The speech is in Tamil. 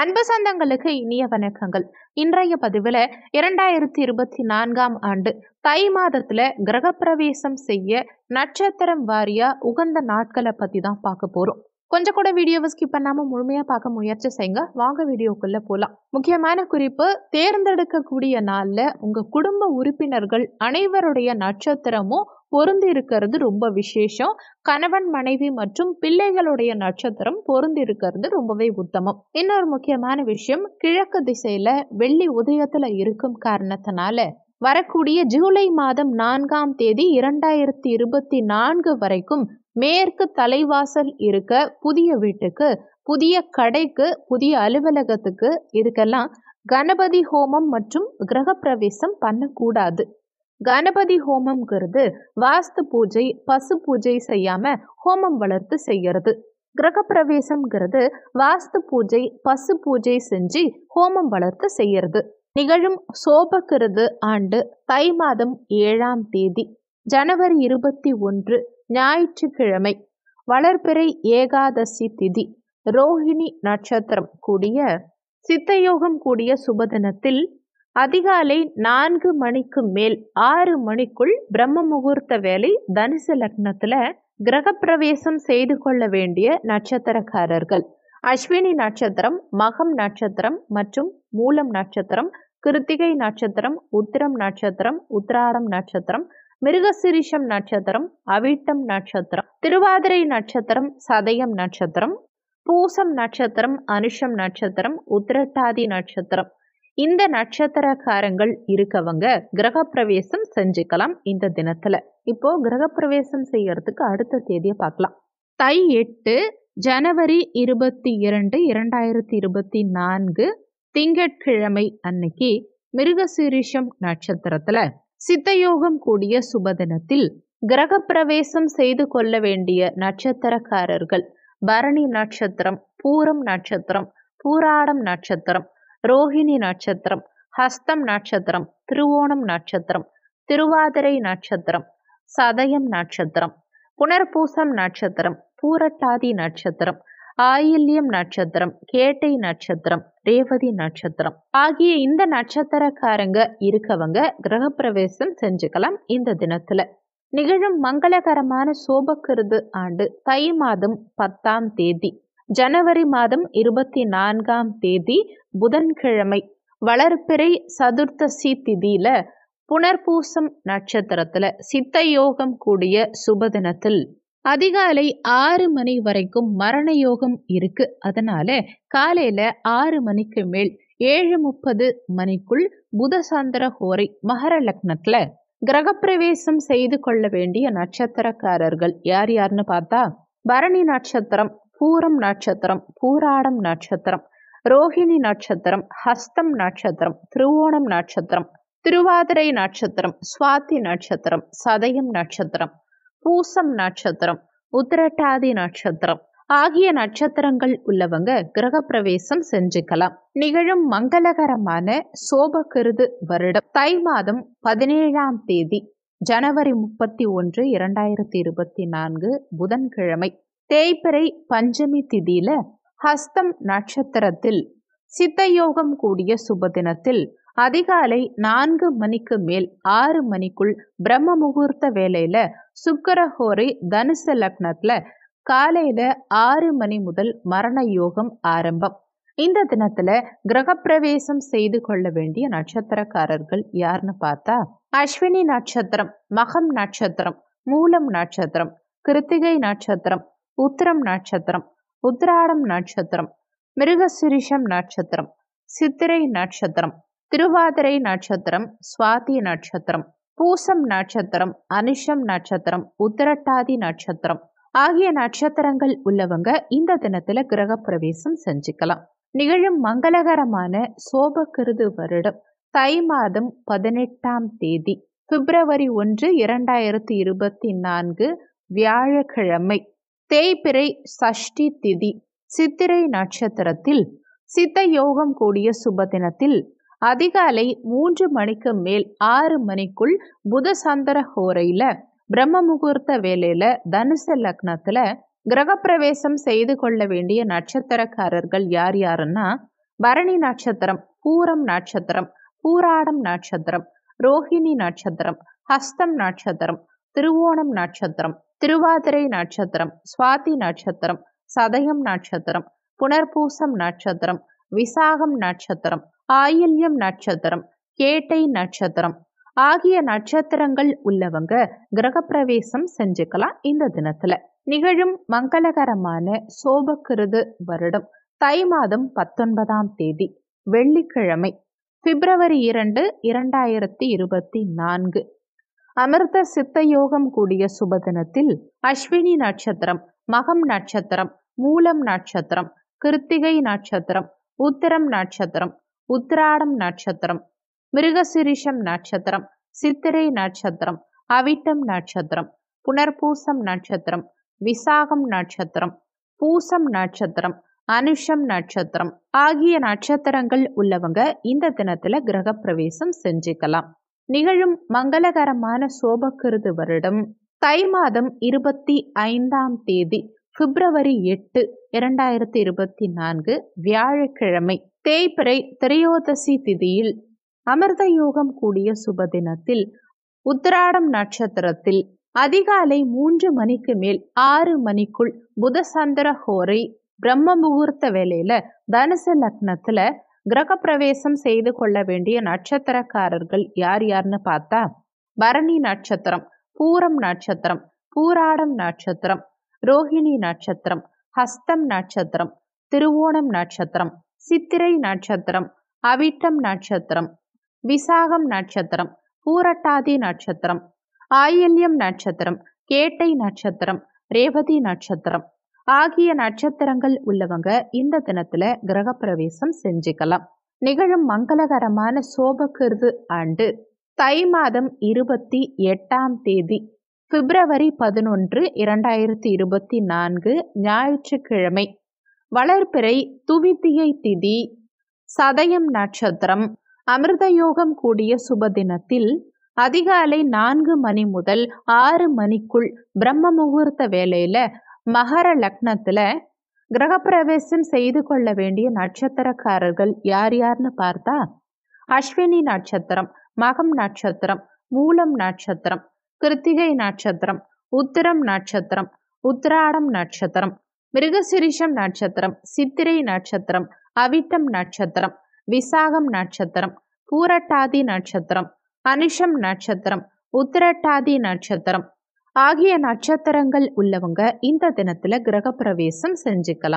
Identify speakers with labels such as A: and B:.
A: அன்பு சொந்தங்களுக்கு இனிய வணக்கங்கள் இன்றைய பதிவில் இரண்டாயிரத்தி இருபத்தி நான்காம் ஆண்டு தை மாதத்தில் கிரகப்பிரவேசம் செய்ய நட்சத்திரம் வாரியாக உகந்த நாட்களை பற்றி தான் பார்க்க போகிறோம் கொஞ்சம் கூட வீடியோவை ஸ்கிப் பண்ணாமல் முழுமையாக பார்க்க முயற்சி செய்யுங்க வாங்க வீடியோக்குள்ளே போகலாம் முக்கியமான குறிப்பு தேர்ந்தெடுக்கக்கூடிய நாளில் உங்கள் குடும்ப உறுப்பினர்கள் அனைவருடைய நட்சத்திரமும் பொருந்தி இருக்கிறது ரொம்ப விசேஷம் கணவன் மனைவி மற்றும் பிள்ளைகளுடைய நட்சத்திரம் பொருந்தி இருக்கிறது ரொம்பவே உத்தமம் இன்னொரு முக்கியமான விஷயம் கிழக்கு திசையில வெள்ளி உதயத்துல இருக்கும் காரணத்தினால வரக்கூடிய ஜூலை மாதம் நான்காம் தேதி இரண்டாயிரத்தி இருபத்தி நான்கு வரைக்கும் மேற்கு தலைவாசல் இருக்க புதிய வீட்டுக்கு புதிய கடைக்கு புதிய அலுவலகத்துக்கு இதுக்கெல்லாம் கணபதி ஹோமம் மற்றும் கிரகப்பிரவேசம் பண்ணக்கூடாது கணபதி ஹோமம்ங்கிறது வாஸ்து பூஜை பசு பூஜை செய்யாம ஹோமம் வளர்த்து செய்யறது கிரகப்பிரவேசம்ங்கிறது வாஸ்து பூஜை பசு பூஜை செஞ்சு ஹோமம் வளர்த்து செய்யறது நிகழும் சோபக்கிறது ஆண்டு தை மாதம் ஏழாம் தேதி ஜனவரி இருபத்தி ஒன்று ஞாயிற்றுக்கிழமை வளர்பிறை ஏகாதசி திதி ரோஹிணி நட்சத்திரம் கூடிய சித்தயோகம் கூடிய சுபதினத்தில் அதிகாலை நான்கு மணிக்கு மேல் ஆறு மணிக்குள் பிரம்ம முகூர்த்த வேலை தனுசு லக்னத்துல கிரகப்பிரவேசம் செய்து கொள்ள வேண்டிய நட்சத்திரக்காரர்கள் அஸ்வினி நட்சத்திரம் மகம் நட்சத்திரம் மற்றும் மூலம் நட்சத்திரம் கிருத்திகை நட்சத்திரம் உத்திரம் நட்சத்திரம் உத்திராரம் நட்சத்திரம் மிருகசிரிஷம் நட்சத்திரம் அவிட்டம் நட்சத்திரம் திருவாதிரை நட்சத்திரம் சதயம் நட்சத்திரம் பூசம் நட்சத்திரம் அனுஷம் நட்சத்திரம் உத்திரட்டாதி நட்சத்திரம் இந்த நட்சத்திரக்காரங்கள் இருக்கவங்க கிரகப்பிரவேசம் செஞ்சுக்கலாம் இந்த தினத்துல இப்போ கிரகப்பிரவேசம் செய்யறதுக்கு அடுத்த தேதியை பார்க்கலாம் தை எட்டு ஜனவரி இருபத்தி இரண்டு இரண்டாயிரத்தி இருபத்தி நான்கு திங்கட்கிழமை அன்னைக்கு மிருகசீரிஷம் நட்சத்திரத்துல சித்தயோகம் கூடிய சுபதினத்தில் கிரகப்பிரவேசம் செய்து கொள்ள வேண்டிய நட்சத்திரக்காரர்கள் பரணி நட்சத்திரம் பூரம் நட்சத்திரம் பூராடம் நட்சத்திரம் ரோஹிணி நட்சத்திரம் ஹஸ்தம் நட்சத்திரம் திருவோணம் நட்சத்திரம் திருவாதிரை நட்சத்திரம் சதயம் நட்சத்திரம் புனர்பூசம் நட்சத்திரம் பூரட்டாதி நட்சத்திரம் ஆயில்யம் நட்சத்திரம் கேட்டை நட்சத்திரம் ரேவதி நட்சத்திரம் ஆகிய இந்த நட்சத்திரக்காரங்க இருக்கவங்க கிரகப்பிரவேசம் செஞ்சுக்கலாம் இந்த தினத்துல நிகழும் மங்களகரமான சோபக்கிருது ஆண்டு தை மாதம் பத்தாம் தேதி ஜனவரி மாதம் இருபத்தி நான்காம் தேதி புதன்கிழமை வளர்ப்பிறை சதுர்த்தசி திதியில புனர்பூசம் நட்சத்திரத்துல சித்த யோகம் கூடிய சுபதினத்தில் அதிகாலை ஆறு மணி வரைக்கும் மரண யோகம் இருக்கு அதனால காலையில ஆறு மணிக்கு மேல் ஏழு முப்பது மணிக்குள் புதசாந்திர ஹோரை மகர லக்னத்துல கிரகப்பிரவேசம் செய்து கொள்ள வேண்டிய நட்சத்திரக்காரர்கள் யார் யாருன்னு பார்த்தா பரணி நட்சத்திரம் பூரம் நட்சத்திரம் பூராடம் நட்சத்திரம் ரோஹிணி நட்சத்திரம் ஹஸ்தம் நட்சத்திரம் திருவோணம் நட்சத்திரம் திருவாதிரை நட்சத்திரம் சுவாதி நட்சத்திரம் சதயம் நட்சத்திரம் பூசம் நட்சத்திரம் உத்திரட்டாதி நட்சத்திரம் ஆகிய நட்சத்திரங்கள் உள்ளவங்க கிரகப்பிரவேசம் செஞ்சுக்கலாம் நிகழும் மங்களகரமான சோபகிருது வருடம் தை மாதம் பதினேழாம் தேதி ஜனவரி முப்பத்தி ஒன்று இரண்டாயிரத்தி இருபத்தி நான்கு புதன்கிழமை தேய்பிறை பஞ்சமி திதியில ஹஸ்தம் நட்சத்திரத்தில் சித்தயோகம் கூடிய சுப தினத்தில் அதிகாலை நான்கு மணிக்கு மேல் ஆறு மணிக்குள் பிரம்ம முகூர்த்த வேலையில சுக்கரஹோரி தனுசு லக்னத்துல காலையில ஆறு மணி முதல் மரண யோகம் ஆரம்பம் இந்த தினத்துல கிரகப்பிரவேசம் செய்து கொள்ள வேண்டிய நட்சத்திரக்காரர்கள் யாருன்னு பார்த்தா அஸ்வினி நட்சத்திரம் மகம் நட்சத்திரம் மூலம் நட்சத்திரம் கிருத்திகை நட்சத்திரம் உத்திரம் நட்சத்திரம் உத்ராடம் நட்சத்திரம் மிருகசிரிஷம் நட்சத்திரம் சித்திரை நட்சத்திரம் திருவாதிரை நட்சத்திரம் சுவாதி நட்சத்திரம் பூசம் நட்சத்திரம் அனுஷம் நட்சத்திரம் உத்திரட்டாதி நட்சத்திரம் ஆகிய நட்சத்திரங்கள் உள்ளவங்க இந்த தினத்துல கிரக பிரவேசம் செஞ்சுக்கலாம் நிகழும் மங்களகரமான சோபகிருது வருடம் தை மாதம் பதினெட்டாம் தேதி பிப்ரவரி ஒன்று இரண்டாயிரத்தி இருபத்தி நான்கு வியாழக்கிழமை தேய்பிறை சஷ்டி திதி சித்திரை நட்சத்திரத்தில் சித்த யோகம் கூடிய சுப தினத்தில் அதிகாலை மூன்று மணிக்கு மேல் ஆறு மணிக்குள் புத சந்திர பிரம்ம முகூர்த்த வேலையில தனுசு லக்னத்துல கிரகப்பிரவேசம் செய்து கொள்ள வேண்டிய நட்சத்திரக்காரர்கள் யார் யாருன்னா பரணி நட்சத்திரம் பூரம் நட்சத்திரம் பூராடம் நட்சத்திரம் ரோஹிணி நட்சத்திரம் ஹஸ்தம் நட்சத்திரம் திருவோணம் நட்சத்திரம் திருவாதிரை நட்சத்திரம் சுவாதி நட்சத்திரம் சதயம் நட்சத்திரம் புனர்பூசம் நட்சத்திரம் விசாகம் நட்சத்திரம் ஆயில்யம் நட்சத்திரம் கேட்டை நட்சத்திரம் ஆகிய நட்சத்திரங்கள் உள்ளவங்க கிரகப்பிரவேசம் செஞ்சுக்கலாம் இந்த தினத்துல நிகழும் மங்களகரமான சோபக்கிருது வருடம் தை மாதம் பத்தொன்பதாம் தேதி வெள்ளிக்கிழமை பிப்ரவரி இரண்டு இரண்டாயிரத்தி இருபத்தி நான்கு அமிர்த சித்த யோகம் கூடிய சுபதினத்தில் அஸ்வினி நட்சத்திரம் மகம் நட்சத்திரம் மூலம் நட்சத்திரம் கிருத்திகை நட்சத்திரம் உத்திரம் நட்சத்திரம் உத்திராடம் நட்சத்திரம் மிருகசிரிஷம் நட்சத்திரம் சித்திரை நட்சத்திரம் அவிட்டம் நட்சத்திரம் புனர்பூசம் நட்சத்திரம் விசாகம் நட்சத்திரம் பூசம் நட்சத்திரம் அனுஷம் நட்சத்திரம் ஆகிய நட்சத்திரங்கள் உள்ளவங்க இந்த தினத்துல கிரகப்பிரவேசம் செஞ்சுக்கலாம் நிகழும் மங்களகரமான சோபக்கிருது வருடம் தை மாதம் இருபத்தி ஐந்தாம் தேதி பிப்ரவரி எட்டு இரண்டாயிரத்தி இருபத்தி நான்கு வியாழக்கிழமை தேய்பிரை திரையோதசி திதியில் அமிர்த யோகம் கூடிய சுப தினத்தில் உத்திராடம் நட்சத்திரத்தில் அதிகாலை மூன்று மணிக்கு மேல் ஆறு மணிக்குள் புதசந்திர ஹோரை பிரம்ம முகூர்த்த வேலையில தனுசு லக்னத்துல கிரக பிரவேசம் செய்து கொள்ள வேண்டிய நட்சத்திரக்காரர்கள் யார் யார்னு பார்த்தா பரணி நட்சத்திரம் பூரம் நட்சத்திரம் பூராடம் நட்சத்திரம் ரோஹிணி நட்சத்திரம் ஹஸ்தம் நட்சத்திரம் திருவோணம் நட்சத்திரம் சித்திரை நட்சத்திரம் அவிட்டம் நட்சத்திரம் விசாகம் நட்சத்திரம் பூரட்டாதி நட்சத்திரம் ஆயில்யம் நட்சத்திரம் கேட்டை நட்சத்திரம் ரேவதி நட்சத்திரம் ஆகிய நட்சத்திரங்கள் உள்ளவங்க இந்த தினத்துல கிரகப்பிரவேசம் செஞ்சுக்கலாம் நிகழும் மங்களகரமான சோபகிருது ஆண்டு தை மாதம் இருபத்தி எட்டாம் தேதி பிப்ரவரி பதினொன்று இரண்டாயிரத்தி இருபத்தி நான்கு ஞாயிற்றுக்கிழமை வளர்பிறை துவித்தியை திதி சதயம் நட்சத்திரம் அமிர்தயோகம் கூடிய சுபதினத்தில் அதிகாலை நான்கு மணி முதல் ஆறு மணிக்குள் பிரம்ம முகூர்த்த வேலையில மகர லக்னத்துல கிரகப்பிரவேசம் செய்து கொள்ள வேண்டிய நட்சத்திரக்காரர்கள் யார் யார்னு பார்த்தா அஸ்வினி நட்சத்திரம் மகம் நட்சத்திரம் மூலம் நட்சத்திரம் கிருத்திகை நட்சத்திரம் உத்திரம் நட்சத்திரம் உத்திராடம் நட்சத்திரம் மிருகசிரிஷம் நட்சத்திரம் சித்திரை நட்சத்திரம் அவிட்டம் நட்சத்திரம் விசாகம் நட்சத்திரம் பூரட்டாதி நட்சத்திரம் அனிஷம் நட்சத்திரம் உத்திரட்டாதி நட்சத்திரம் ஆகிய நட்சத்திரங்கள் உள்ளவங்க இந்த தினத்துல கிரகப்பிரவேசம் செஞ்சுக்கலாம்